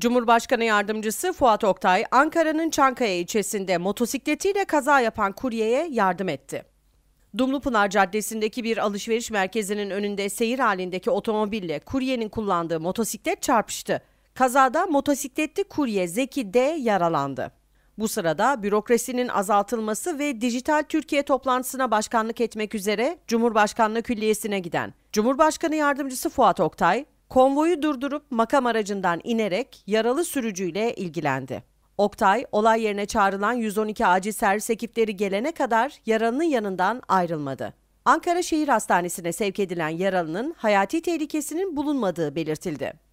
Cumhurbaşkanı yardımcısı Fuat Oktay, Ankara'nın Çankaya ilçesinde motosikletiyle kaza yapan kuryeye yardım etti. Dumlupınar Caddesi'ndeki bir alışveriş merkezinin önünde seyir halindeki otomobille kuryenin kullandığı motosiklet çarpıştı. Kazada motosikletli kurye Zeki D yaralandı. Bu sırada bürokrasinin azaltılması ve Dijital Türkiye toplantısına başkanlık etmek üzere Cumhurbaşkanlığı Külliyesi'ne giden Cumhurbaşkanı yardımcısı Fuat Oktay, Konvoyu durdurup makam aracından inerek yaralı sürücüyle ilgilendi. Oktay, olay yerine çağrılan 112 acil servis ekipleri gelene kadar yaralının yanından ayrılmadı. Ankara Şehir Hastanesi'ne sevk edilen yaralının hayati tehlikesinin bulunmadığı belirtildi.